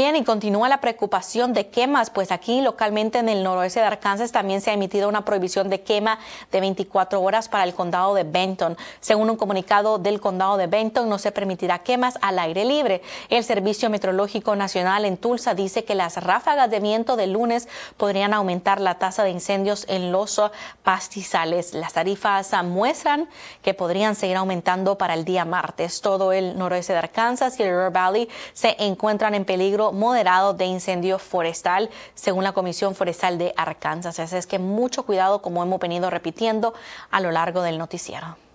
Bien, y continúa la preocupación de quemas, pues aquí localmente en el noroeste de Arkansas también se ha emitido una prohibición de quema de 24 horas para el condado de Benton. Según un comunicado del condado de Benton, no se permitirá quemas al aire libre. El Servicio Meteorológico Nacional en Tulsa dice que las ráfagas de viento de lunes podrían aumentar la tasa de incendios en los pastizales. Las tarifas muestran que podrían seguir aumentando para el día martes. Todo el noroeste de Arkansas y el River Valley se encuentran en peligro moderado de incendio forestal, según la Comisión Forestal de Arkansas. Así es que mucho cuidado, como hemos venido repitiendo a lo largo del noticiero.